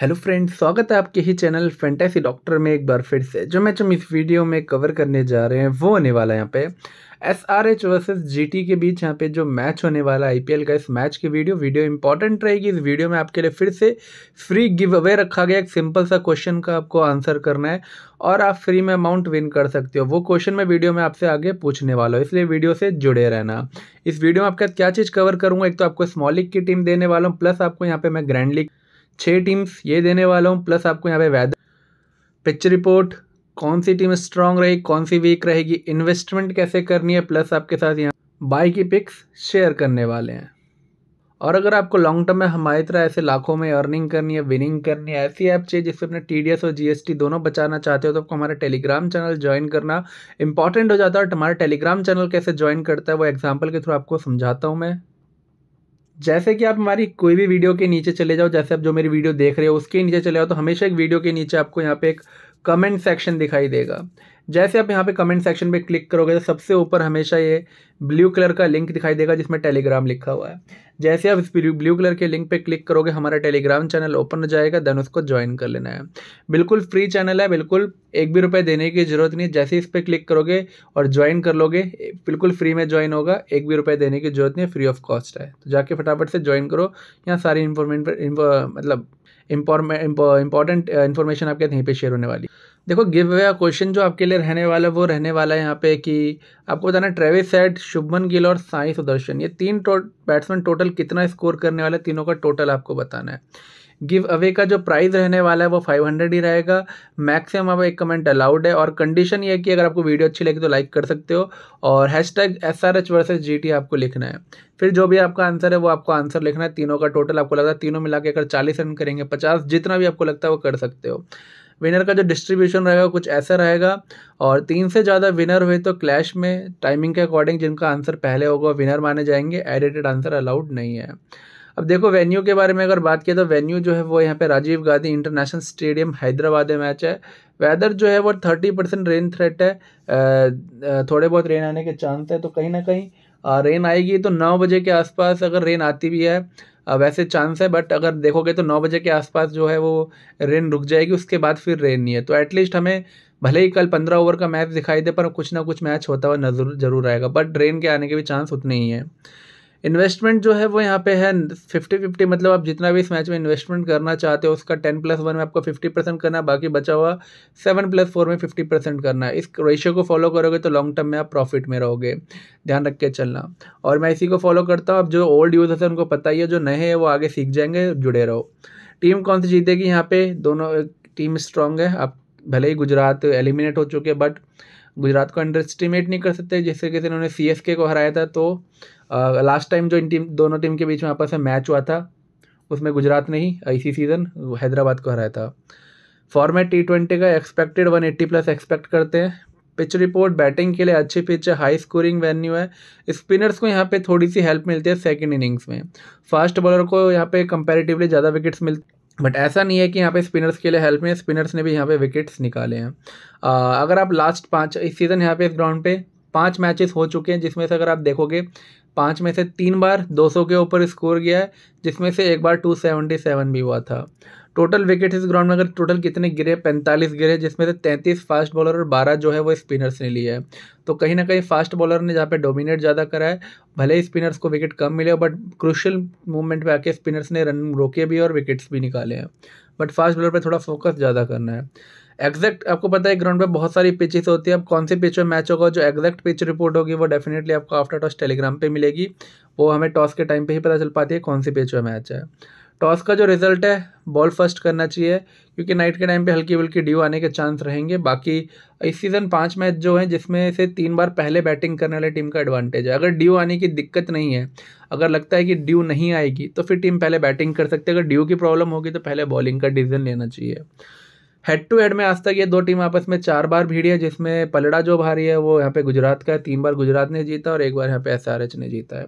hello friend स्वागत है आपके ही चैनल फेंटेसी डॉक्टर में एक बार फिर से जो मैच हम इस वीडियो में कवर करने जा रहे हैं वो होने वाला है यहाँ पे S R H versus G T के बीच यहाँ पे जो मैच होने वाला आई पी एल का इस मैच की वीडियो वीडियो इंपॉर्टेंट रहेगी इस वीडियो में आपके लिए फिर से फ्री गिव अवे रखा गया एक सिंपल सा क्वेश्चन का आपको आंसर करना है और आप फ्री में अमाउंट विन कर सकते हो वो क्वेश्चन मैं वीडियो में आपसे आगे पूछने वाला हूँ इसलिए वीडियो से जुड़े रहना इस वीडियो में आपके क्या चीज़ कवर करूँगा एक तो आपको स्मॉल लीग की टीम देने वाला हूँ प्लस आपको यहाँ पे मैं ग्रैंड लीग छः टीम्स ये देने वाला हूँ प्लस आपको यहाँ पे वैदर पिच रिपोर्ट कौन सी टीम स्ट्रांग रहेगी कौन सी वीक रहेगी इन्वेस्टमेंट कैसे करनी है प्लस आपके साथ यहाँ बाई की पिक्स शेयर करने वाले हैं और अगर आपको लॉन्ग टर्म में हमारी तरह ऐसे लाखों में अर्निंग करनी है विनिंग करनी है ऐसी ऐप चाहिए जिससे अपने टी और जीएसटी दोनों बचाना चाहते हो तो आपको हमारा टेलीग्राम चैनल ज्वाइन करना इंपॉर्टेंट हो जाता है और हमारा टेलीग्राम चैनल कैसे ज्वाइन करता है वो एग्जाम्पल के थ्रू आपको समझाता हूँ मैं जैसे कि आप हमारी कोई भी वीडियो के नीचे चले जाओ जैसे आप जो मेरी वीडियो देख रहे हो उसके नीचे चले जाओ तो हमेशा एक वीडियो के नीचे आपको यहाँ पे एक कमेंट सेक्शन दिखाई देगा जैसे आप यहाँ पे कमेंट सेक्शन पे क्लिक करोगे तो सबसे ऊपर हमेशा ये ब्लू कलर का लिंक दिखाई देगा जिसमें टेलीग्राम लिखा हुआ है जैसे आप इस ब्लू कलर के लिंक पे क्लिक करोगे हमारा टेलीग्राम चैनल ओपन हो जाएगा देन उसको ज्वाइन कर लेना है बिल्कुल फ्री चैनल है बिल्कुल एक भी रुपये देने की जरूरत नहीं जैसे इस पर क्लिक करोगे और ज्वाइन कर लोगे बिल्कुल फ्री में ज्वाइन होगा एक भी रुपये देने की जरूरत नहीं फ्री ऑफ कॉस्ट है तो जाके फटाफट से ज्वाइन करो यहाँ सारी इन्फॉर्मेंट मतलब इंपॉर्टेंट इन्फॉर्मेशन uh, आपके यहीं पे शेयर होने वाली देखो गिव अवे क्वेश्चन जो आपके लिए रहने वाला है वो रहने वाला है यहाँ पे कि आपको बताना ट्रेविस सेट शुभमन गिल और साई सुदर्शन ये तीन टो, बैट्समैन टोटल कितना स्कोर करने वाला है तीनों का टोटल आपको बताना है गिव अवे का जो प्राइस रहने वाला है वो 500 ही रहेगा मैक्सिमम अब एक कमेंट अलाउड है और कंडीशन ये है कि अगर आपको वीडियो अच्छी लगी तो लाइक कर सकते हो और hashtag S R H versus G T आपको लिखना है फिर जो भी आपका आंसर है वो आपको आंसर लिखना है तीनों का टोटल आपको लगता है तीनों मिला के अगर चालीस रन करेंगे पचास जितना भी आपको लगता है वो कर सकते हो विनर का जो डिस्ट्रीब्यूशन रहेगा कुछ ऐसा रहेगा और तीन से ज़्यादा विनर हुए तो क्लैश में टाइमिंग के अकॉर्डिंग जिनका आंसर पहले होगा विनर माने जाएंगे एडिटेड आंसर अलाउड नहीं है अब देखो वेन्यू के बारे में अगर बात किया तो वेन्यू जो है वो यहाँ पे राजीव गांधी इंटरनेशनल स्टेडियम हैदराबाद में मैच है वेदर जो है वो थर्टी परसेंट रेन थ्रेट है थोड़े बहुत रेन आने के चांस है तो कहीं ना कहीं रेन आएगी तो नौ बजे के आसपास अगर रेन आती भी है वैसे चांस है बट अगर देखोगे तो नौ बजे के आसपास जो है वो रेन रुक जाएगी उसके बाद फिर रेन नहीं है तो एटलीस्ट हमें भले ही कल पंद्रह ओवर का मैच दिखाई दे पर कुछ ना कुछ मैच होता हुआ नजर जरूर आएगा बट रेन के आने के भी चांस उतने ही हैं इन्वेस्टमेंट जो है वो यहाँ पे है फिफ्टी फिफ्टी मतलब आप जितना भी इस मैच में इन्वेस्टमेंट करना चाहते हो उसका टेन प्लस वन में आपको फिफ्टी परसेंट करना है बाकी बचा हुआ सेवन प्लस फोर में फिफ्टी परसेंट करना है इस रेशियो को फॉलो करोगे तो लॉन्ग टर्म में आप प्रॉफिट में रहोगे ध्यान रख के चलना और मैं इसी को फॉलो करता हूँ अब जो ओल्ड यूजर्स हैं उनको पता ही है जो नए हैं वो आगे सीख जाएंगे जुड़े रहो टीम कौन सी जीतेगी यहाँ पे दोनों टीम स्ट्रांग है आप भले ही गुजरात एलिमिनेट हो चुके बट गुजरात को अंडर एस्टिमेट नहीं कर सकते जिस तरीके से इन्होंने सी को हराया था तो लास्ट टाइम जो इन टीम दोनों टीम के बीच में आपस में मैच हुआ था उसमें गुजरात ने ही इसी सीज़न हैदराबाद को हराया था फॉर्मेट टी ट्वेंटी का expected one eighty plus expect करते हैं पिच रिपोर्ट बैटिंग के लिए अच्छी पिच है हाई स्कोरिंग वेन्यू है स्पिनर्स को यहाँ पे थोड़ी सी हेल्प मिलती है सेकेंड इनिंग्स में फास्ट बॉलर को यहाँ पे कंपेरेटिवली ज़्यादा विकेट्स मिलते बट ऐसा नहीं है कि यहाँ पे स्पिनर्स के लिए हेल्प में स्पिनर्स ने भी यहाँ पे विकेट्स निकाले हैं आ, अगर आप लास्ट पाँच इस सीज़न यहाँ पे इस ग्राउंड पे पाँच मैचेस हो चुके हैं जिसमें से अगर आप देखोगे पाँच में से तीन बार 200 के ऊपर स्कोर गया है जिसमें से एक बार 277 भी हुआ था टोटल विकेट इस ग्राउंड में अगर टोटल कितने गिरे पैंतालीस गिरे जिसमें से तैंतीस फास्ट बॉलर और बारह जो है वो स्पिनर्स ने लिए है तो कहीं ना कहीं फास्ट बॉलर ने जहाँ पे डोमिनेट ज़्यादा करा है भले ही स्पिनर्स को विकेट कम मिले बट क्रुशियल मूवमेंट पे आके स्पिनर्स ने रन रोके भी और विकेट्स भी निकाले हैं बट फास्ट बॉलर पर थोड़ा फोकस ज़्यादा करना है एग्जैक्ट आपको पता है ग्राउंड पर बहुत सारी पिचेस होती है अब कौन सी पिच में मैच होगा जो एग्जैक्ट पिच रिपोर्ट होगी वो डेफिनेटली आपको आफ्टर टॉस टेलीग्राम पर मिलेगी वो हमें टॉस के टाइम पर ही पता चल पाती है कौन सी पिच में मैच है टॉस का जो रिजल्ट है बॉल फर्स्ट करना चाहिए क्योंकि नाइट के टाइम पे हल्की हल्की ड्यू आने के चांस रहेंगे बाकी इस सीज़न पांच मैच जो हैं जिसमें से तीन बार पहले बैटिंग करने वाली टीम का एडवांटेज है अगर ड्यू आने की दिक्कत नहीं है अगर लगता है कि ड्यू नहीं आएगी तो फिर टीम पहले बैटिंग कर सकती है अगर ड्यू की प्रॉब्लम होगी तो पहले बॉलिंग का डिसीजन लेना चाहिए हेड टू हेड में आज तक ये दो टीम आपस में चार बार भीड़ी है जिसमें पलड़ा जो भारी है वो यहाँ पे गुजरात का है तीन बार गुजरात ने जीता और एक बार यहाँ पे एस ने जीता है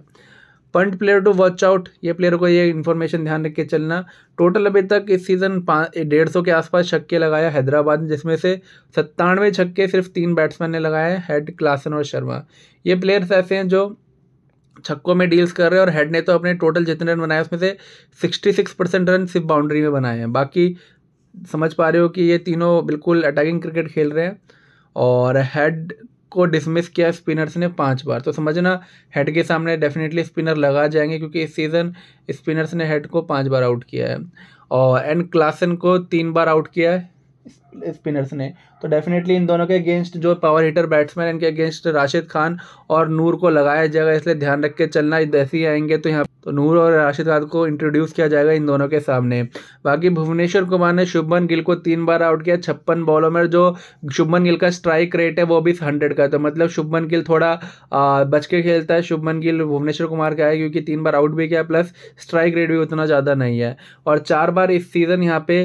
punt player to watch out ये प्लेयर को ये इन्फॉर्मेशन ध्यान रख के चलना टोटल अभी तक इस सीज़न पाँच डेढ़ सौ के आसपास छक्के लगाया हैदराबाद ने जिसमें से सत्तानवे छक्के सिर्फ तीन बैट्समैन ने लगाए हेड क्लासन और शर्मा ये प्लेयर्स ऐसे हैं जो छक्कों में डील्स कर रहे हैं और हेड ने तो अपने टोटल जितने रन बनाए उसमें से सिक्सटी सिक्स परसेंट रन सिर्फ बाउंड्री में बनाए हैं बाकी समझ पा रहे हो कि ये तीनों बिल्कुल अटैकिंग क्रिकेट खेल रहे हैं और हेड को डिसमिस किया स्पिनर्स ने पांच बार तो समझना हेड के सामने डेफिनेटली स्पिनर लगा जाएंगे क्योंकि इस सीज़न स्पिनर्स ने हेड को पाँच बार आउट किया है और एंड क्लासन को तीन बार आउट किया है स्पिनर्स ने तो डेफिनेटली इन दोनों के अगेंस्ट जो पावर हीटर बैट्समैन इनके अगेंस्ट राशिद खान और नूर को लगाया जाएगा इसलिए ध्यान रख के चलना जैसे ही आएंगे तो यहाँ तो नूर और राशिद खान को इंट्रोड्यूस किया जाएगा इन दोनों के सामने बाकी भुवनेश्वर कुमार ने शुभमन गिल को तीन बार आउट किया छप्पन बॉलों में जो शुभमन गिल का स्ट्राइक रेट है वो भी हंड्रेड का तो मतलब शुभमन गिल थोड़ा आ, बच के खेलता है शुभमन गिल भुवनेश्वर कुमार का है क्योंकि तीन बार आउट भी किया प्लस स्ट्राइक रेट भी उतना ज़्यादा नहीं है और चार बार इस सीज़न यहाँ पे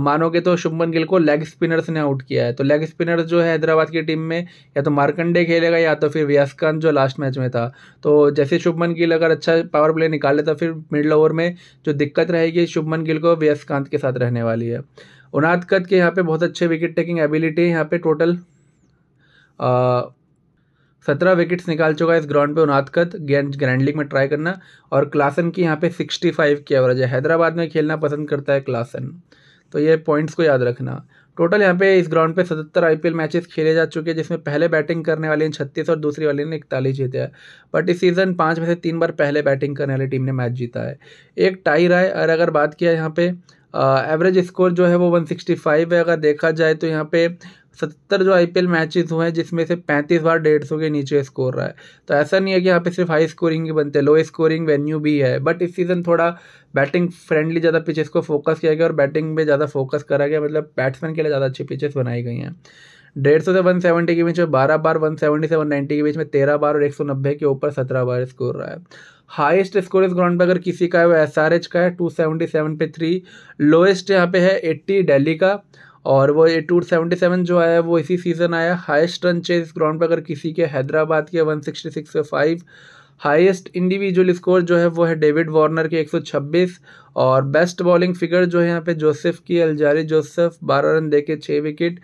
मानोगे तो शुभमन गिल को लेग लेग स्पिनर्स ने आउट किया है तो लेग स्पिनर्स जो है हैदराबाद की टीम में या तो मार्कंडे खेलेगा या तो फिर व्यासकांत जो लास्ट मैच में था तो जैसे शुभमन गिल अगर अच्छा पावर प्ले निकाल लेता फिर मिडल ओवर में जो दिक्कत रहेगी शुभमन गिल को व्यासकांत के साथ रहने वाली है उनाद कद के यहाँ पे बहुत अच्छे विकेट टेकिंग एबिलिटी है यहाँ पे टोटल सत्रह विकेट्स निकाल चुका है इस ग्राउंड पे उनादकत ग्रैंड लीग में ट्राई करना और क्लासन की यहाँ पे सिक्सटी फाइव की एवरेज है हैदराबाद में खेलना पसंद करता है क्लासन तो ये पॉइंट्स को याद रखना टोटल यहाँ पे इस ग्राउंड पे 77 आईपीएल मैचेस खेले जा चुके हैं जिसमें पहले बैटिंग करने वाले ने छत्तीस और दूसरी वाले ने इकतालीस जीते हैं बट इस सीज़न पाँच में से तीन बार पहले बैटिंग करने वाली टीम ने मैच जीता है एक टाई रहा है और अगर बात किया यहाँ पे एवरेज स्कोर जो है वो 165 है अगर देखा जाए तो यहाँ पे सत्तर जो आई मैचेस हुए हैं जिसमें से पैंतीस बार डेढ़ सौ के नीचे स्कोर रहा है तो ऐसा नहीं है कि यहाँ पे सिर्फ हाई स्कोरिंग ही बनते हैं लो स्कोरिंग वेन्यू भी है बट इस सीज़न थोड़ा बैटिंग फ्रेंडली ज़्यादा पिचेस को फोकस किया गया और बैटिंग में ज़्यादा फोकस करा गया मतलब बैट्समैन के लिए ज़्यादा अच्छी पिचेस बनाई गई हैं डेढ़ सौ से वन सेवेंटी के बीच में बारह बार वन सेवेंटी से वन नाइन्टी के बीच में तेरह बार और एक सौ नब्बे के ऊपर सत्रह बार स्कोर रहा है हाईएस्ट स्कोर इस ग्राउंड पर अगर किसी का है वो एस का है टू सेवेंटी सेवन पे थ्री लोएस्ट यहाँ पे है एट्टी डेली का और वो ये टू सेवेंटी सेवन जो आया वो इसी सीज़न आया हाईएस्ट रन चेज ग्राउंड पर अगर किसी के हैदराबाद के one sixty six five highest individual score जो है वो है डेविड वार्नर के एक सौ छब्बीस और बेस्ट बॉलिंग फिगर जो है यहाँ पे जोसेफ की अलजारी जोसेफ बारह रन दे के छः विकेट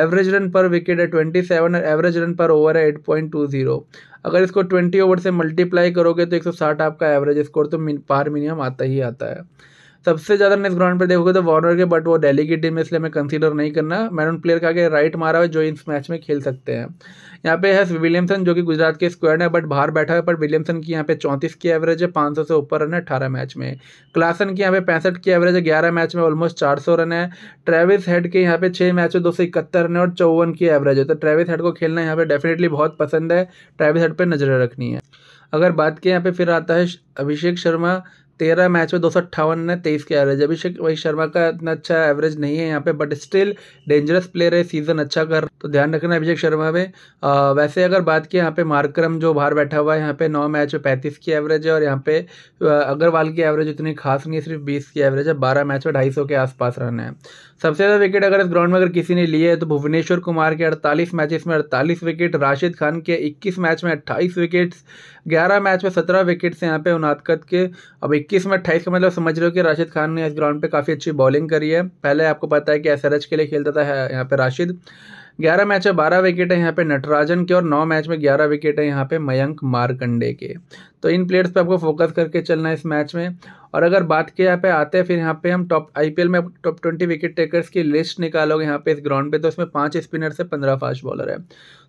एवरेज रन पर विकेट है ट्वेंटी सेवन और एवरेज रन पर ओवर है एट पॉइंट टू जीरो अगर इसको ट्वेंटी ओवर से मल्टीप्लाई करोगे तो एक सौ साठ आपका एवरेज स्कोर तो पार मिनिमम आता ही आता है सबसे ज़्यादा मैं इस ग्राउंड पर देखोगे तो वार्नर के बट वो डेली की टीम इसलिए मैं कंसीडर नहीं करना मैरून प्लेयर का आगे राइट मारा हुआ जो इस मैच में खेल सकते हैं यहाँ पे है विलियमसन जो कि गुजरात के स्क्वाड है बट बाहर बैठा है पर विलियमसन की यहाँ पे चौंतीस की एवरेज है पाँच से ऊपर रन है अठारह मैच में क्लासन की यहाँ पे पैंसठ की एवरेज है ग्यारह मैच में ऑलमोस्ट चार रन है ट्रेविस हेड के यहाँ पे छः मैच में दो सौ इकहत्तर रन है और चौवन की एवरेज है तो ट्रेविस हेड को खेलना यहाँ पे डेफिनेटली बहुत पसंद है ट्रेविस हेड पर नजरें रखनी है अगर बात की यहाँ पे फिर आता है अभिषेक शर्मा तेरह मैच में दो सौ अट्ठावन ने तेईस के एवरेज अभिषेक वही शर्मा का इतना अच्छा एवरेज नहीं है यहाँ पे बट स्टिल डेंजरस प्लेयर है सीजन अच्छा कर तो ध्यान रखना अभिषेक शर्मा में आ, वैसे अगर बात की यहाँ पे मार्क्रम जो बाहर बैठा हुआ है यहाँ पे नौ मैच में पैंतीस की एवरेज है और यहाँ पे अग्रवाल की एवरेज उतनी खास नहीं है सिर्फ बीस की एवरेज है बारह मैच में ढाई के आसपास रहना है सबसे ज़्यादा विकेट अगर इस ग्राउंड में अगर किसी ने लिए है तो भुवनेश्वर कुमार के 48 मैचेस में 48 विकेट राशिद खान के 21 मैच में 28 विकेट्स 11 मैच में 17 विकेट्स यहाँ पे उनादकत के अब 21 में 28 का मतलब समझ रहे हो कि राशिद खान ने इस ग्राउंड पे काफ़ी अच्छी बॉलिंग करी है पहले आपको पता है कि एस के लिए खेलता था यहाँ पर राशिद ग्यारह मैच है बारह विकेट है यहाँ पे नटराजन के और नौ मैच में ग्यारह विकेट है यहाँ पे मयंक मारकंडे के तो इन प्लेयर्स पे आपको फोकस करके चलना है इस मैच में और अगर बात के यहाँ पे आते हैं फिर यहाँ पे हम टॉप आईपीएल में टॉप ट्वेंटी विकेट टेकर्स की लिस्ट निकालोगे यहाँ पे इस ग्राउंड पे तो उसमें पाँच स्पिनर से पंद्रह फास्ट बॉलर है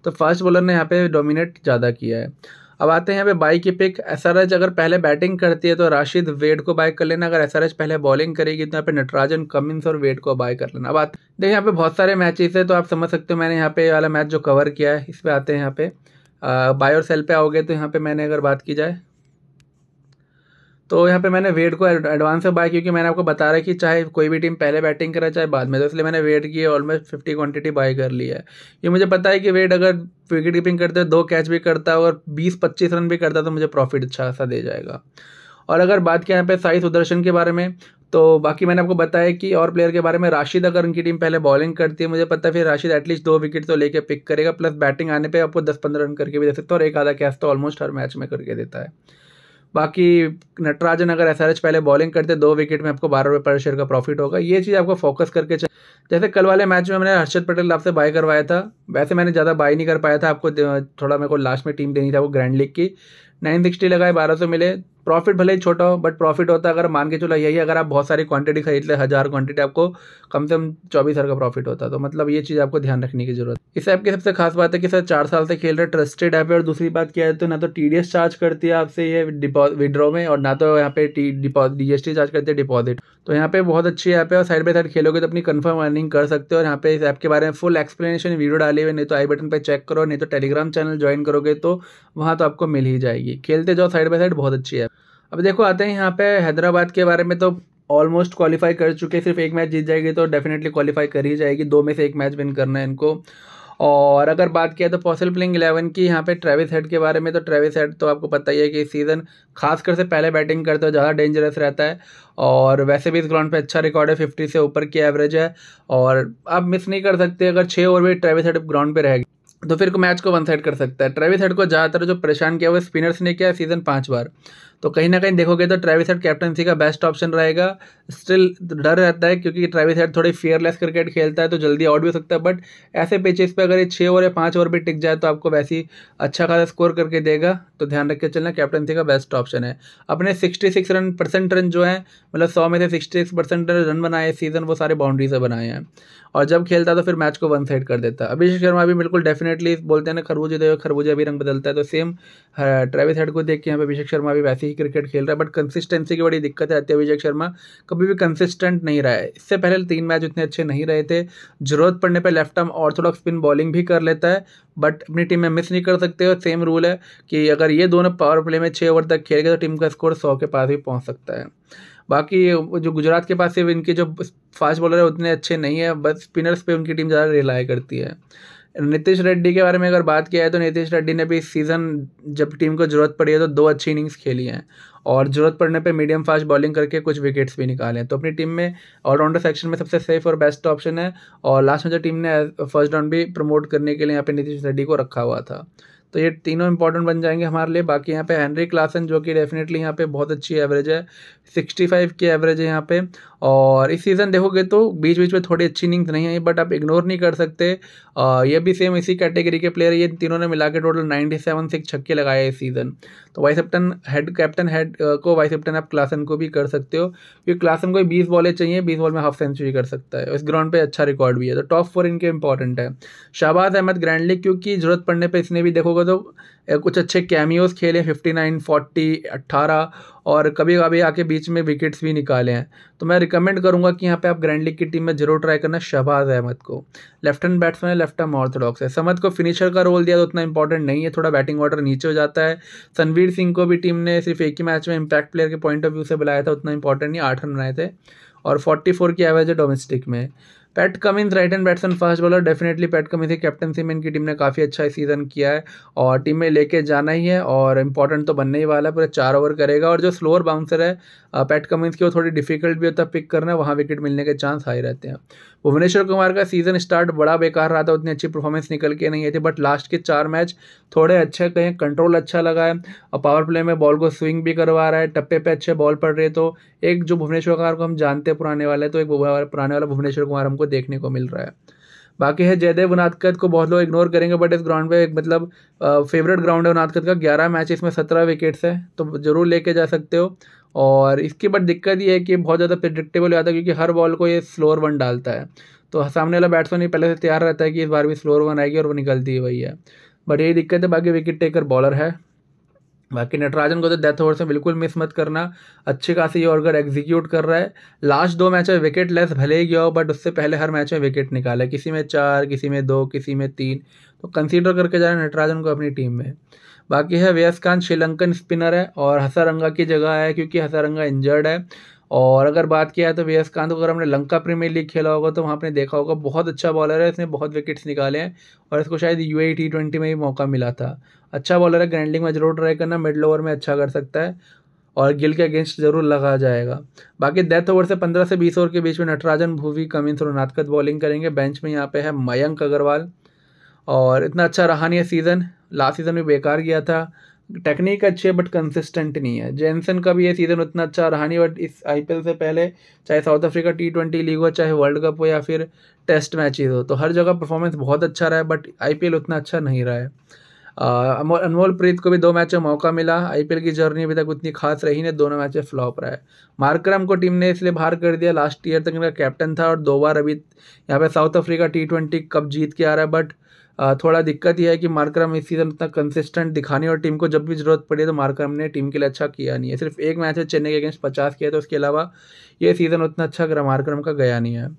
तो फास्ट बॉलर ने यहाँ पे डोमिनेट ज़्यादा किया है अब आते हैं यहाँ पे बाई की पिक एस अगर पहले बैटिंग करती है तो राशिद वेड को बाय कर लेना अगर एस पहले बॉलिंग करेगी तो यहाँ पे नटराजन कमिंस और वेड को बाय कर लेना अब आते देखिए यहाँ पे बहुत सारे मैचेस है तो आप समझ सकते हो मैंने यहाँ पे वाला मैच जो कवर किया है इस पर आते हैं यहाँ पे बाय और सेल पे आओगे तो यहाँ पे मैंने अगर बात की जाए तो यहाँ पे मैंने वेट को एडवांस में बाय क्योंकि मैंने आपको बता रहा है कि चाहे कोई भी टीम पहले बैटिंग करे चाहे बाद में तो इसलिए मैंने वेट की ऑलमोस्ट फिफ्टी क्वांटिटी बाय कर ली है ये मुझे पता है कि वेट अगर विकेट कीपिंग करते दो कैच भी करता और बीस पच्चीस रन भी करता तो मुझे प्रॉफिट अच्छा खासा दे जाएगा और अगर बात की यहाँ पे साई सुदर्शन के बारे में तो बाकी मैंने आपको बताया कि और प्लेयर के बारे में राशिद अगर उनकी टीम पहले बॉलिंग करती है मुझे पता है फिर राशिद एटलीस्ट दो विकेट तो लेके पिक करेगा प्लस बैटिंग आने पे आपको दस पंद्रह रन करके भी दे सकते है और एक आधा कैच तो ऑलमोस्ट हर मैच में करके देता है बाकी नटराजन अगर एस पहले बॉलिंग करते दो विकेट में आपको बारह रुपये पर शेयर का प्रॉफिट होगा ये चीज़ आपको फोकस करके जैसे कल वाले मैच में मैंने हर्षद पटेल आपसे बाय करवाया था वैसे मैंने ज़्यादा बाय नहीं कर पाया था आपको थोड़ा मेरे को लास्ट में टीम देनी थी वो ग्रैंड लीग की नाइन सिक्सटी लगाए बारह सौ मिले प्रॉफिट भले ही छोटा हो बट प्रॉफिट होता है अगर मान के चलो यही अगर आप बहुत सारी क्वांटिटी खरीद ले हज़ार क्वांटिटी आपको कम से कम चौबीस हज़ार का प्रॉफिट होता है तो मतलब ये चीज़ आपको ध्यान रखने की जरूरत है इस ऐप की सबसे खास बात है कि सर चार साल से खेल रहे ट्रस्टेड ऐप है और दूसरी बात क्या है तो ना तो टी चार्ज करती है आपसे ये विड्रॉ में और ना तो यहाँ पे टी डी चार्ज करती है डिपॉजिट तो यहाँ पे बहुत अच्छी ऐप है और साइड बाई साइड खेलोगे तो अपनी कन्फर्म अर्निंग कर सकते हो और यहाँ पे इस ऐप के बारे में फुल एक्सप्लेनेशन वीडियो डाली हुई नहीं तो आई बटन पर चेक करो नहीं तो टेलीग्राम चैनल ज्वाइन करोगे तो वहाँ तो आपको मिल ही जाएगी खेलते जाओ साइड बाई साइड बहुत अच्छी ऐप अब देखो आते हैं यहाँ पे हैदराबाद के बारे में तो ऑलमोस्ट क्वालिफाई कर चुके सिर्फ एक मैच जीत जाएगी तो डेफिनेटली क्वालिफाई कर ही जाएगी दो में से एक मैच विन करना है इनको और अगर बात किया तो पॉसिबल प्लेइंग इलेवन की यहाँ पे ट्रेविस हेड के बारे में तो ट्रेविस हेड तो आपको पता ही है कि इस सीज़न खासकर से पहले बैटिंग करते हो ज़्यादा डेंजरस रहता है और वैसे भी इस ग्राउंड पे अच्छा रिकॉर्ड है फिफ्टी से ऊपर की एवरेज है और आप मिस नहीं कर सकते अगर छः ओवर भी ट्रेविस हेड ग्राउंड पर रहेगी तो फिर को मैच को वन साइड कर सकता है ट्रेविस हेड को ज़्यादातर जो परेशान किया वो स्पिनर्स ने किया सीज़न पाँच बार तो कहीं ना कहीं देखोगे तो ट्रेविस हेड कैप्टनसी का बेस्ट ऑप्शन रहेगा स्टिल डर रहता है क्योंकि ट्रेविस हेड थोड़ी फेयरलेस क्रिकेट खेलता है तो जल्दी आउट भी हो सकता है बट ऐसे पिचेस पे अगर ये छः ओवर या पाँच ओवर भी टिक जाए तो आपको वैसी अच्छा खासा स्कोर करके देगा तो ध्यान रख के चलना कैप्टनसी का बेस्ट ऑप्शन है अपने sixty six run percent run जो है मतलब सौ में से सिक्सटी सिक्स परसेंट रन बनाए सीज़न वो सारे बाउंड्री से बनाए हैं और जब खेलता तो फिर मैच को वन साइड कर देता अभिषेक शर्मा भी बिल्कुल डेफिनेटली बोलते हैं ना खरबूजे देखो खरबूजे अभी रंग बदलता है तो सेम ट्रेविस हेड को देख के यहाँ पे अभिषेक शर्मा भी वैसे ही ही क्रिकेट खेल रहा है बट कंसिस्टेंसी की बड़ी दिक्कत है विजय शर्मा कभी भी कंसिस्टेंट नहीं रहा है इससे पहले तीन मैच उतने अच्छे नहीं रहे थे जरूरत पड़ने पर left arm orthodox spin bowling भी कर लेता है बट अपनी टीम में मिस नहीं कर सकते और सेम रूल है कि अगर ये दोनों पावर प्ले में छः ओवर तक खेल गए तो टीम का स्कोर सौ के पास भी पहुँच सकता है बाकी जो गुजरात के पास सिर्फ इनके जो फास्ट बॉलर है उतने अच्छे नहीं है बस स्पिनर्स पे उनकी टीम ज़्यादा रिलाई करती है नितिश रेड्डी के बारे में अगर बात किया है तो नितिश रेड्डी ने भी इस सीज़न जब टीम को ज़रूरत पड़ी है तो दो अच्छी इनिंग्स खेली हैं और ज़रूरत पड़ने पे मीडियम फास्ट बॉलिंग करके कुछ विकेट्स भी निकाले हैं तो अपनी टीम में ऑलराउंडर सेक्शन में सबसे सेफ और बेस्ट ऑप्शन है और लास्ट में जो टीम ने फर्स्ट uh, राउंड भी प्रमोट करने के लिए यहाँ पे नितिश रेड्डी को रखा हुआ था तो ये तीनों इंपॉर्टेंट बन जाएंगे हमारे लिए बाकी यहाँ पे हेनरी क्लासन जो कि डेफिनेटली यहाँ पे बहुत अच्छी एवरेज है 65 की एवरेज है यहाँ पे और इस सीज़न देखोगे तो बीच बीच में थोड़ी अच्छी इनिंग्स नहीं आई बट आप इग्नोर नहीं कर सकते ये भी सेम इसी कैटेगरी के प्लेयर ये तीनों ने मिला के टोटल नाइन्टी सेवन सिक्स छक्के लगाए इस सीज़न तो vice captain Head captain Head को वाइस कैप्टन आप क्लासन को भी कर सकते हो क्योंकि क्लासन को बीस बॉलें चाहिए बीस बॉल में हाफ सेंचुरी कर सकता है इस ग्राउंड पर अच्छा रिकॉर्ड भी है तो टॉप फोर इनके इंपॉर्टेंट है शाहबाज अहमद ग्रैंडली क्योंकि ज़रूरत पड़ने पर इसने भी देखोगे तो कुछ अच्छे कैमियोज़ खेले फिफ्टी नाइन फोर्टी अट्ठारह और कभी कभी आके बीच में विकेट्स भी निकाले हैं तो मैं रिकमेंड करूंगा कि यहाँ पे आप ग्रैंड लीग की टीम में जरूर ट्राई करना शहबाज अहमद को लेफ्ट हैंड बैट्समैन है लेफ्ट हम ऑर्थोडॉक्स है समद को फिनिशर का रोल दिया तो उतना इंपॉर्टेंट नहीं है थोड़ा बैटिंग ऑर्डर नीचे हो जाता है सनवीर सिंह को भी टीम ने सिर्फ एक ही मैच में इंपैक्ट प्लेयर के पॉइंट ऑफ व्यू से बुलाया था उतना इंपॉर्टेंट नहीं आठ रन बनाए थे और फोर्टी फोर की एवरेज है डोमेस्टिक में Pat Cummins right hand batsman fast bowler definitely Pat Cummins की कैप्टनसी में इनकी टीम ने काफ़ी अच्छा सीजन किया है और टीम में लेके जाना ही है और इंपॉर्टेंट तो बनने ही वाला है पूरे चार ओवर करेगा और जो स्लोअर बाउंसर है पैट कमिंस की वो थोड़ी डिफिकल्ट भी होता है पिक करना वहाँ विकेट मिलने के चांस हाई रहते हैं भुवनेश्वर कुमार का सीजन स्टार्ट बड़ा बेकार रहा था उतनी अच्छी परफॉर्मेंस निकल के नहीं आई थी बट लास्ट के चार मैच थोड़े अच्छे कहीं कंट्रोल अच्छा लगा है और पावर प्ले में बॉल को स्विंग भी करवा रहा है टप्पे पे अच्छे बॉल पड़ रहे तो एक जो भुवनेश्वर कुमार को हम जानते पुराने वाले तो एक पुराने वाला भुवनेश्वर कुमार हमको को देखने को मिल रहा है बाकी है जयदेव उनादकत को बहुत लोग इग्नोर करेंगे बट इस ग्राउंड पे एक मतलब फेवरेट ग्राउंड है उनादकत का ग्यारह मैच इसमें सत्रह विकेट्स है तो ज़रूर लेके जा सकते हो और इसकी बट दिक्कत ये है कि बहुत ज़्यादा प्रिडिक्टेबल हो जाता है क्योंकि हर बॉल को ये स्लोअर वन डालता है तो सामने वाला बैट्समैन ही पहले से तैयार रहता है कि इस बार भी स्लोअर वन आएगी और वो निकलती है वही है बट यही दिक्कत है बाकी विकेट टेकर बॉलर है बाकी नटराजन को तो डेथ ओवर से बिल्कुल मिस मत करना अच्छी खासी ये ऑर्गर एग्जीक्यूट कर रहा है लास्ट दो मैच में विकेट लेस भले ही गया हो बट उससे पहले हर मैच में विकेट निकाला किसी में चार किसी में दो किसी में तीन तो कंसीडर करके जा रहे हैं नटराजन को अपनी टीम में बाकी है वेस्कान खान श्रीलंकन स्पिनर है और हसारंगा की जगह है क्योंकि हसारंगा इंजर्ड है और अगर बात किया है तो वी एस कांत को अगर हमने लंका प्रीमियर लीग खेला होगा तो वहाँ आपने देखा होगा बहुत अच्छा बॉलर है इसने बहुत विकेट्स निकाले हैं और इसको शायद यू ए टी ट्वेंटी में भी मौका मिला था अच्छा बॉलर है ग्रैंडिंग में जरूर ट्राई करना मिडल ओवर में अच्छा कर सकता है और गिल के अगेंस्ट जरूर लगा जाएगा बाकी डेथ ओवर से पंद्रह से बीस ओवर के बीच में नटराजन भूवी कमिंस और नाथकत बॉलिंग करेंगे बेंच में यहाँ पे है मयंक अग्रवाल और इतना अच्छा रहा नहीं है सीज़न लास्ट सीज़न भी बेकार गया था टेक्निक अच्छी है बट कंसिस्टेंट नहीं है जेनसन का भी ये सीज़न उतना अच्छा रहा नहीं बट इस आईपीएल से पहले चाहे South Africa T twenty league हो चाहे वर्ल्ड कप हो या फिर टेस्ट मैचेज हो तो हर जगह परफॉर्मेंस बहुत अच्छा रहा है बट आईपीएल उतना अच्छा नहीं रहा है अनमोल प्रीत को भी दो मैच में मौका मिला आईपीएल की जर्नी अभी तक उतनी खास रही नहीं दोनों मैचें फ्लॉप रहा है मार्करम को टीम ने इसलिए बाहर कर दिया लास्ट ईयर तक इनका कैप्टन था और दो बार अभी यहाँ पे South Africa T twenty cup जीत के आ रहा है बट थोड़ा दिक्कत यह है कि मार्करम इस सीज़न उतना कंसिस्टेंट दिखाने और टीम को जब भी जरूरत पड़ी तो मार्करम ने टीम के लिए अच्छा किया नहीं है सिर्फ एक मैच है चेन्नई के अगेंस्ट पचास किया तो उसके अलावा ये सीज़न उतना अच्छा मार्करम का गया नहीं है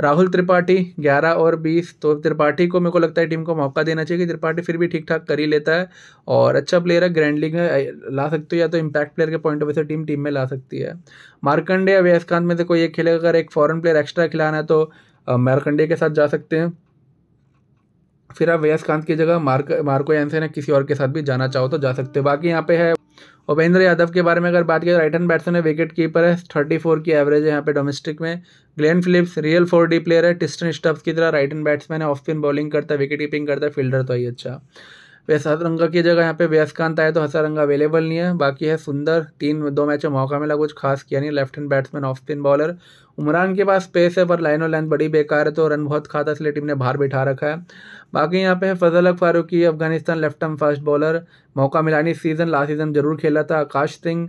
राहुल त्रिपाठी 11 और 20 तो त्रिपाठी को मेरे को लगता है टीम को मौका देना चाहिए कि त्रिपाठी फिर भी ठीक ठाक कर ही लेता है और अच्छा प्लेयर है ग्रैंड लीग में ला सकते हो या तो इम्पैक्ट प्लेयर के पॉइंट ऑफ व्यू से टीम टीम में ला सकती है मार्कंडे या व्यस्कांत में से कोई एक खेलेगा अगर एक फॉरन प्लेयर एक्स्ट्रा खिलाना है तो मार्कंडे के साथ जा सकते हैं फिर आप कांत की जगह मार्क मार्को एंसन है किसी और के साथ भी जाना चाहो तो जा सकते हो बाकी यहाँ पे है उपेंद्र यादव के बारे में अगर बात करें राइट हैंड बैट्समैन है विकेट कीपर है थर्टी फोर की एवरेज है यहाँ पे डोमेस्टिक में Glenn Phillips real four D player है टिस्टन स्टब्स की तरह राइट हैंड बैट्समैन है ऑफ स्पिन बॉलिंग करता है विकेट कीपिंग करता है फील्डर तो ही अच्छा हसरंगा की जगह यहाँ पे व्यासकांत आए तो हसरंगा अवेलेबल नहीं है बाकी है सुंदर तीन दो मैचों मौका मिला कुछ खास किया नहीं left hand batsman off spin bowler Umran के पास स्पेस है पर लाइन और लेंथ बड़ी बेकार है तो रन बहुत खाता इसलिए टीम ने बाहर बिठा रखा है बाकी यहाँ पे है Fazalhaq Farooqi Afghanistan left arm fast bowler मौका मिला नहीं सीज़न लास्ट सीज़न जरूर खेला था आकाश सिंह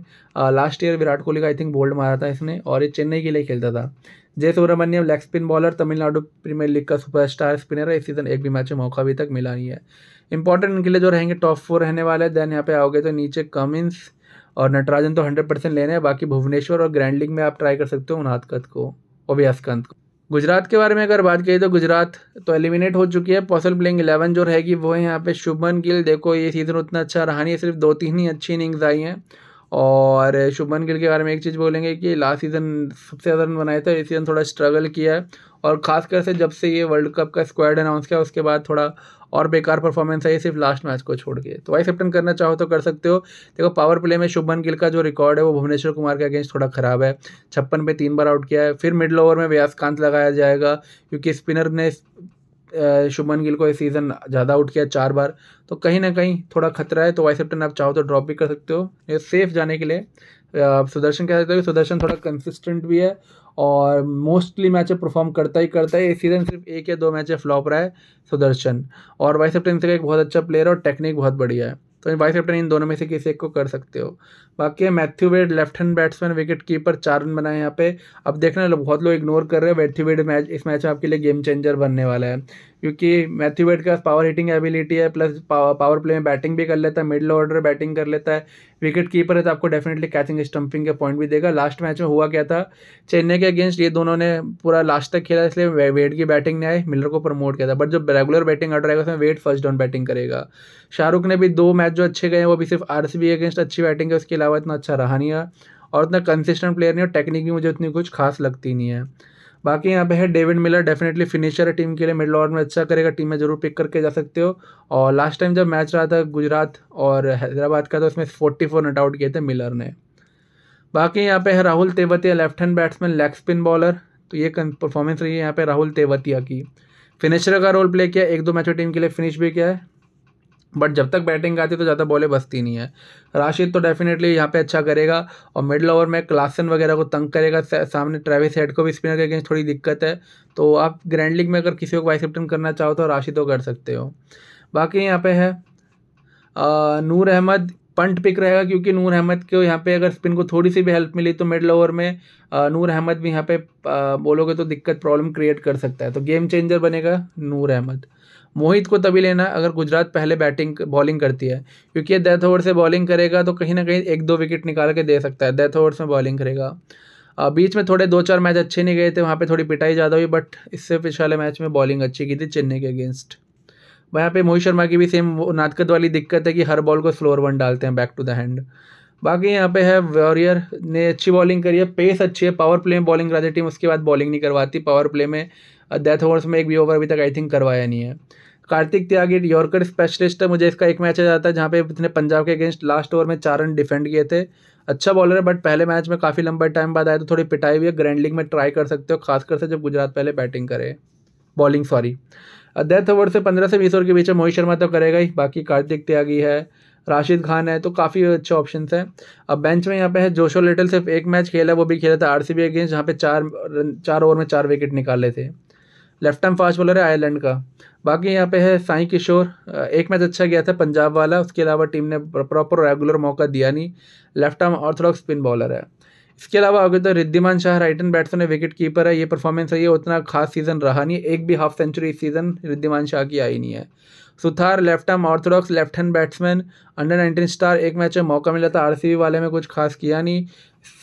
लास्ट ईयर विराट कोहली का आई थिंक बोल्ड मारा था इसने और ये चेन्नई के लिए खेलता था Jai Subramaniam leg spin bowler Tamil Nadu premier league का सुपरस्टार स्पिनर है इस सीज़न एक भी मैच में मौका अभी तक मिला नहीं है इंपॉर्टेंट इनके लिए जो रहेंगे टॉप फोर रहने वाले हैं देन यहाँ पे आओगे तो नीचे कमिंस और नटराजन तो हंड्रेड परसेंट लेने हैं बाकी भुवनेश्वर और ग्रैंड लीग में आप ट्राई कर सकते हो उनहाद को ओबियासकंत को गुजरात के बारे में अगर बात करें तो गुजरात तो एलिमिनेट हो चुकी है पॉसल प्लेइंग इलेवन जो रहेगी वो है यहाँ पे शुभमन गिल देखो ये सीज़न उतना अच्छा रहा नहीं है सिर्फ दो तीन ही अच्छी इनिंग्स आई हैं और शुभमन गिल के बारे में एक चीज़ बोलेंगे कि लास्ट सीज़न सबसे ज़्यादा रन बनाए थे इस सीज़न थोड़ा स्ट्रगल किया है और ख़ासकर से जब से ये वर्ल्ड कप का स्क्वाड अनाउंस किया उसके बाद थोड़ा और बेकार परफॉर्मेंस है ये सिर्फ लास्ट मैच को छोड़ के तो वाइस कैप्टन करना चाहो तो कर सकते हो देखो पावर प्ले में शुभमन गिल का जो रिकॉर्ड है वो भुवनेश्वर कुमार के अगेंस्ट थोड़ा खराब है छप्पन पे तीन बार आउट किया है फिर मिडल ओवर में व्यास कांत लगाया जाएगा क्योंकि स्पिनर ने शुभमन गिल को इस सीज़न ज़्यादा आउट किया चार बार तो कहीं ना कहीं थोड़ा खतरा है तो वाइस कैप्टन आप चाहो तो ड्रॉप भी कर सकते हो सेफ जाने के लिए आप सुदर्शन कह सकते हो सुदर्शन थोड़ा कंसिस्टेंट भी है और मोस्टली मैचें परफॉर्म करता ही करता है इस सीज़न सिर्फ एक या दो मैचें फ्लॉप रहा है सुदर्शन और वाइस कैप्टन इनसे एक बहुत अच्छा प्लेयर है और टेक्निक बहुत बढ़िया है तो वाइस कैप्टन इन दोनों में से किसी एक को कर सकते हो बाकी है Matthew Wade left hand batsman wicket keeper चार रन बनाए यहाँ पे अब देखना लो, बहुत लोग इग्नोर कर रहे हैं मैथ्यू वेड मैच इस मैच में आपके लिए गेम चेंजर बनने वाला है क्योंकि मैथ्यू वेड का पावर हिटिंग एबिलिटी है प्लस पावर प्ले में बैटिंग भी कर लेता है मिडल ऑर्डर बैटिंग कर लेता है विकेट कीपर है तो आपको डेफिनेटली कैचिंग स्टंपिंग के पॉइंट भी देगा लास्ट मैच में हुआ क्या था चेन्नई के अगेंस्ट ये दोनों ने पूरा लास्ट तक खेला इसलिए वेट की बैटिंग नहीं आई मिलर को प्रमोट किया था बट जो रेगुलर बैटिंग आउट रहेगा उसमें वेट फर्स्ट डाउन बैटिंग करेगा शाहरुख ने भी दो मैच जो अच्छे गए वो भी सिर्फ आर अगेंस्ट अच्छी बैटिंग है उसके अलावा इतना अच्छा रहा नहीं है और उतना कंसिस्टेंट प्लेयर नहीं और टेक्निक भी मुझे उतनी कुछ खास लगती नहीं है बाकी यहाँ पे है डेविड मिलर डेफिनेटली फिनिशर है टीम के लिए मिडल ऑर्डर में अच्छा करेगा टीम में जरूर पिक करके जा सकते हो और लास्ट टाइम जब मैच रहा था गुजरात और हैदराबाद का तो उसमें फोर्टी फोर नट आउट किए थे मिलर ने बाकी यहाँ पे है Rahul Tewatia left hand batsman leg spin bowler तो ये परफॉर्मेंस रही है यहाँ पे राहुल तेवतिया की फिनिशर का रोल प्ले किया एक दो मैच में टीम के लिए फिनिश भी किया है बट जब तक बैटिंग आती है तो ज़्यादा बॉलें बसती नहीं है राशिद तो डेफिनेटली यहाँ पे अच्छा करेगा और मिडल ओवर में क्लासन वगैरह को तंग करेगा सामने ट्रेविस हेड को भी स्पिनर के अगेंस्ट थोड़ी दिक्कत है तो आप ग्रैंड लीग में अगर किसी को वाइस कैप्टन करना चाहो तो राशिद तो कर सकते हो बाकी यहाँ पे है आ, नूर अहमद पंट पिक रहेगा क्योंकि नूर अहमद को यहाँ पे अगर स्पिन को थोड़ी सी भी हेल्प मिली तो मिडल ओवर में आ, नूर अहमद भी यहाँ पे बोलोगे तो दिक्कत प्रॉब्लम क्रिएट कर सकता है तो गेम चेंजर बनेगा नूर अहमद मोहित को तभी लेना अगर गुजरात पहले बैटिंग बॉलिंग करती है क्योंकि ये डेथ ओवर से बॉलिंग करेगा तो कहीं ना कहीं एक दो विकेट निकाल के दे सकता है डेथ ओवर्स में बॉलिंग करेगा बीच में थोड़े दो चार मैच अच्छे नहीं गए थे वहाँ पे थोड़ी पिटाई ज़्यादा हुई बट इससे पिछले मैच में बॉलिंग अच्छी की थी चेन्नई के अगेंस्ट वहाँ पे मोहित शर्मा की भी सेम नाटकत वाली दिक्कत है कि हर बॉल को स्लोर वन डालते हैं बैक टू द हैंड बाकी यहाँ पे है वॉरियर ने अच्छी बॉलिंग करी है पेस अच्छी है पावर प्ले में बॉलिंग कराती टीम उसके बाद बॉलिंग नहीं करवाती पावर प्ले में डेथ ओवर्स में एक भी ओवर अभी तक आई थिंक करवाया नहीं है कार्तिक त्यागी यॉर्कर स्पेशलिस्ट है मुझे इसका एक मैच आ जाता है जहाँ पे इसने पंजाब के अगेंस्ट लास्ट ओवर में चार रन डिफेंड किए थे अच्छा बॉलर है बट पहले मैच में काफ़ी लंबे टाइम बाद आया तो थोड़ी पिटाई हुई है ग्रैंड लीग में ट्राई कर सकते हो खासकर से जब गुजरात पहले बैटिंग करे बॉलिंग सॉरी डेथ ओवर से पंद्रह से बीस ओवर के बीच में मोहित शर्मा तो करेगा ही बाकी कार्तिक त्यागी है राशिद खान है तो काफ़ी अच्छे ऑप्शन हैं अब बेंच में यहाँ पे है जोशो लिटल सिर्फ एक मैच खेला वो भी खेला था आरसीबी अगेंस्ट जहाँ पे चार चार ओवर में चार विकेट निकाले थे लेफ्ट टर्म फास्ट बॉलर है आयरलैंड का बाकी यहाँ पे है साई किशोर एक मैच अच्छा गया था पंजाब वाला उसके अलावा टीम ने प्रॉपर रेगुलर मौका दिया नहीं left arm orthodox spin bowler है इसके अलावा अगर तो Wriddhiman Saha right hand batsman है विकेट कीपर है ये परफॉर्मेंस है ये उतना खास सीजन रहा नहीं एक भी half century season Wriddhiman Saha की आई नहीं है Suthar left arm orthodox left hand batsman under nineteen star एक मैच में मौका मिला था आरसीबी वाले में कुछ खास किया नहीं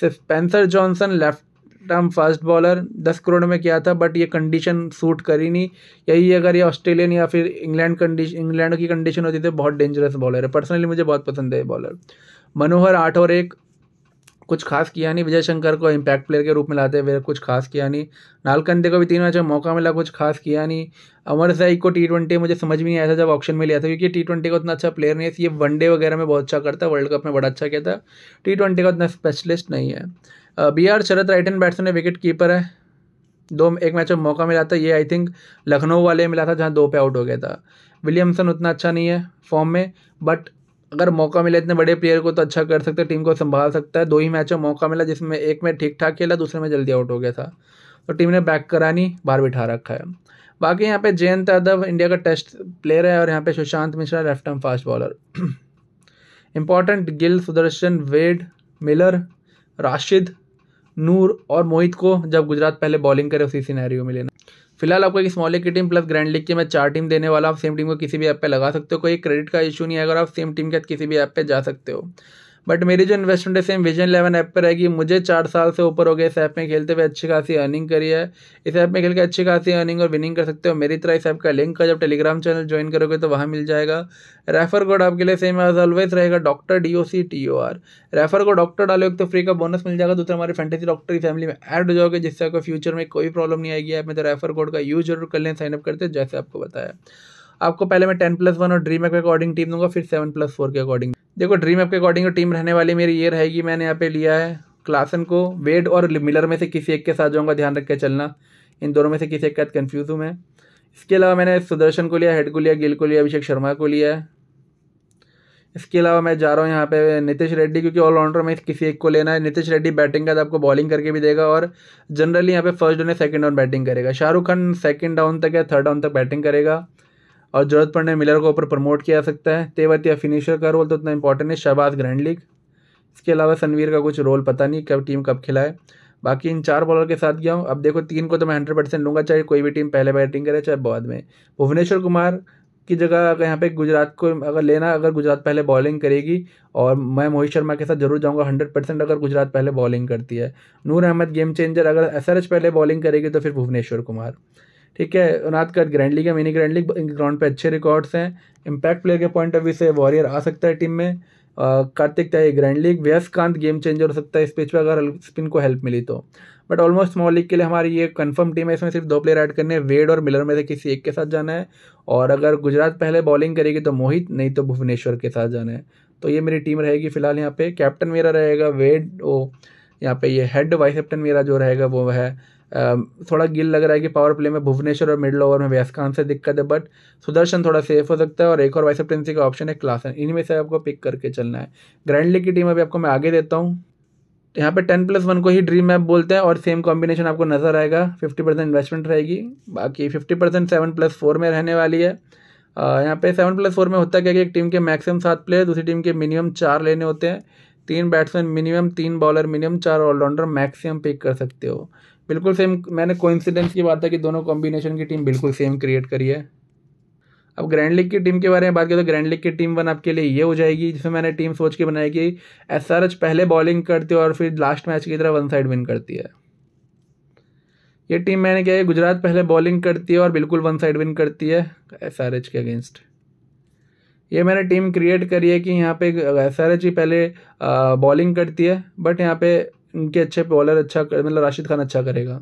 Spencer Johnson left term fast bowler दस करोड़ में किया था बट ये कंडीशन सूट करी नहीं यही अगर ये ऑस्ट्रेलियन या फिर इंग्लैंड कंडीशन इंग्लैंड की कंडीशन होती तो बहुत डेंजरस बॉलर है पर्सनली मुझे बहुत पसंद है ये बॉलर मनोहर आठ और एक कुछ खास किया नहीं विजय शंकर को इम्पैक्ट प्लेयर के रूप में लाते हुए कुछ खास किया नहीं नालकंदे को भी तीन मैचों में मौका मिला कुछ खास किया नहीं अमर साई को टी ट्वेंटी मुझे समझ भी नहीं आया था जब ऑप्शन में लिया था क्योंकि टी ट्वेंटी का उतना अच्छा प्लेयर नहीं है ये वनडे वगैरह में बहुत अच्छा करता वर्ल्ड कप में बड़ा अच्छा किया था टी ट्वेंटी का उतना स्पेशलिस्ट नहीं है B R Sharath right hand batsman है विकेट कीपर है दो एक मैच में मौका मिला था ये आई थिंक लखनऊ वाले मिला था जहाँ दो पे आउट हो गया था विलियमसन उतना अच्छा नहीं है फॉर्म में बट अगर मौका मिला इतने बड़े प्लेयर को तो अच्छा कर सकता है टीम को संभाल सकता है दो ही मैचों में मौका मिला जिसमें एक में ठीक ठाक खेला दूसरे में जल्दी आउट हो गया था तो टीम ने बैक करानी बाहर बिठा रखा है बाकी यहाँ पे जयंत यादव इंडिया का टेस्ट प्लेयर है और यहाँ पे Sushant Mishra left arm fast bowler important Gill Sudharsan Wade Miller Rashid Noor और मोहित को जब गुजरात पहले बॉलिंग करे उसी सिनेरियो में लेना फिलहाल आपको एक स्मॉल लीग की टीम प्लस ग्रैंड लीग की मैं चार टीम देने वाला आप सेम टीम को किसी भी ऐप पे लगा सकते हो कोई क्रेडिट का इशू नहीं है अगर आप सेम टीम के साथ किसी भी ऐप पे जा सकते हो बट मेरी जो इन्वेस्टमेंट है सेम विजन इलेवन ऐप पर रहेगी मुझे चार साल से ऊपर हो गया इस ऐप में खेलते हुए अच्छी खासी अर्निंग करी है इस ऐप में खेल के अच्छी खासी अर्निंग और विनिंग कर सकते हो मेरी तरह इस ऐप का लिंक जब टेलीग्राम चैनल ज्वाइन करोगे तो वहाँ मिल जाएगा रेफर कोड आपके लिए सेम एज ऑलवेज रहेगा doctor D O C T O R refer को डॉक्टर डाले एक तो फ्री का बोनस मिल जाएगा दूसरा हमारे फेंटेसी डॉक्टर की फैमिली में ऐड हो जाओगे जिससे आपको फ्यूचर में कोई प्रॉब्लम नहीं आएगी ऐप में तो रेफर कोड का यूज जरूर कर लें साइनअप करते हैं जैसे आपको बताया आपको पहले मैं टेन प्लस वन और ड्रीम के अकॉर्डिंग टीम दूंगा फिर सेवन प्लस फोर के अकॉर्डिंग देखो ड्रीम एप के अकॉर्डिंग टीम रहने वाली मेरी ये रहेगी मैंने यहाँ पे लिया है क्लासन को वेड और मिलर में से किसी एक के साथ जाऊँगा ध्यान रख के चलना इन दोनों में से किसी एक के साथ कन्फ्यूज़ हूँ मैं इसके अलावा मैंने सुदर्शन को लिया हेड को लिया गिल को लिया अभिषेक शर्मा को लिया है इसके अलावा मैं जा रहा हूँ यहाँ पे नितिश रेड्डी क्योंकि ऑलराउंडर में किसी एक को लेना है नितिश रेड्डी बैटिंग का तो आपको बॉलिंग करके भी देगा और जनरली यहाँ पे फर्स्ट डाउन या सेकंड डाउन बैटिंग करेगा शाहरुख खान सेकंड डाउन तक या थर्ड डाउन तक बैटिंग करेगा और जरूरत पड़ने मिलर को ऊपर प्रमोट किया जा सकता है तेवत या फिनिशर का रोल तो उतना इंपॉर्टेंट है शहबाज ग्रैंड लीग इसके अलावा सनवीर का कुछ रोल पता नहीं कब टीम कब खिलाए बाकी इन चार बॉलर के साथ गया हूँ अब देखो तीन को तो मैं हंड्रेड परसेंट लूँगा चाहे कोई भी टीम पहले बैटिंग करे चाहे बाद में भुवनेश्वर कुमार की जगह अगर यहाँ पे गुजरात को अगर लेना अगर गुजरात पहले बॉलिंग करेगी और मैं मोहित शर्मा के साथ जरूर जाऊँगा हंड्रेड परसेंट अगर गुजरात पहले बॉलिंग करती है नूर अहमद गेम चेंजर अगर एस पहले बॉलिंग करेगी तो फिर भुवनेश्वर कुमार ठीक है रात का ग्रैंड लीग है मिनी ग्रैंड लीग ग्राउंड पे अच्छे रिकॉर्ड्स हैं इम्पैक्ट प्लेयर के पॉइंट ऑफ व्यू से वॉरियर आ सकता है टीम में कार्तिक त्यागी ग्रैंड लीग व्यसकांत गेम चेंजर हो सकता है इस पिच पर अगर स्पिन को हेल्प मिली तो बट ऑलमोस्ट स्मॉल लीग के लिए हमारी ये कंफर्म टीम है इसमें सिर्फ दो प्लेयर ऐड करने हैं वेड और मिलर में से किसी एक के साथ जाना है और अगर गुजरात पहले बॉलिंग करेगी तो मोहित नहीं तो भुवनेश्वर के साथ जाना है तो ये मेरी टीम रहेगी फिलहाल यहाँ पे कैप्टन मेरा रहेगा वेड ओ यहाँ पे ये हेड वाइस कैप्टन मेरा जो रहेगा वो है थोड़ा गिल लग रहा है कि पावर प्ले में भुवनेश्वर और मिडल ओवर में व्यास से दिक्कत है बट सुदर्शन थोड़ा सेफ हो सकता है और एक और वाइस कैप्टनसी का ऑप्शन है क्लासन इनमें से आपको पिक करके चलना है ग्रैंड लीग की टीम अभी आपको मैं आगे देता हूँ यहाँ पे टेन प्लस वन को ही ड्रीम मैप बोलते हैं और सेम कॉम्बिनेशन आपको नज़र आएगा फिफ्टी परसेंट इन्वेस्टमेंट रहेगी बाकी fifty percent seven plus four में रहने वाली है यहाँ पे सेवन प्लस फोर में होता क्या कि एक टीम के मैक्सिमम सात प्लेयर दूसरी टीम के मिनिमम चार लेने होते हैं तीन बैट्समैन मिनिमम तीन बॉलर मिनिमम चार ऑलराउंडर मैक्सिमम पिक कर सकते हो बिल्कुल सेम मैंने कोइंसिडेंस की बात है कि दोनों कॉम्बिनेशन की टीम बिल्कुल सेम क्रिएट करी है अब ग्रैंड लीग की टीम के बारे में बात करें तो ग्रैंड लीग की टीम वन आपके लिए ये हो जाएगी जिसमें मैंने टीम सोच के बनाई कि एस आर एच पहले बॉलिंग करती है और फिर लास्ट मैच की तरह वन साइड विन करती है ये टीम मैंने क्या है गुजरात पहले बॉलिंग करती है और बिल्कुल वन साइड विन करती है एस आर एच के अगेंस्ट ये मैंने टीम क्रिएट करी है कि यहाँ पे एस आर पहले बॉलिंग करती है बट यहाँ पे इनके अच्छे बॉलर अच्छा मतलब राशिद खान अच्छा करेगा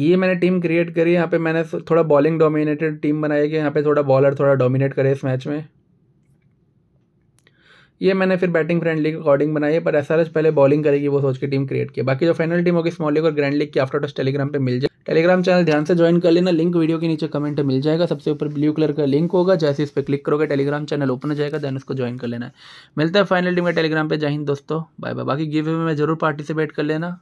ये मैंने टीम क्रिएट करी है यहाँ पे मैंने थोड़ा बॉलिंग डोमिनेटेड टीम बनाई कि यहाँ पे थोड़ा बॉलर थोड़ा डोमिनेट करे इस मैच में ये मैंने फिर बैटिंग फ्रेंडली के अकॉर्डिंग बनाई है पर एस पहले बॉलिंग करेगी वो सोच के टीम क्रिएट किया बाकी जो फाइनल टीम होगी स्मॉल लीग और ग्रैंड लीग की आफ्टर टच टेलीग्राम पे मिल जाए टेलीग्राम चैनल ध्यान से ज्वाइन कर लेना लिंक वीडियो के नीचे कमेंट मिल जाएगा सबसे ऊपर ब्लू कलर का लिंक होगा जैसे इस पर क्लिक करोगे टेलीग्राम चैनल ओपन हो जाएगा दैन उसको ज्वाइन कर लेना है मिलता है फाइनल टीम का टेलीग्राम पर जाइन दोस्तों बाय बाय बाकी गिव में जरूर पार्टिसिपेट कर लेना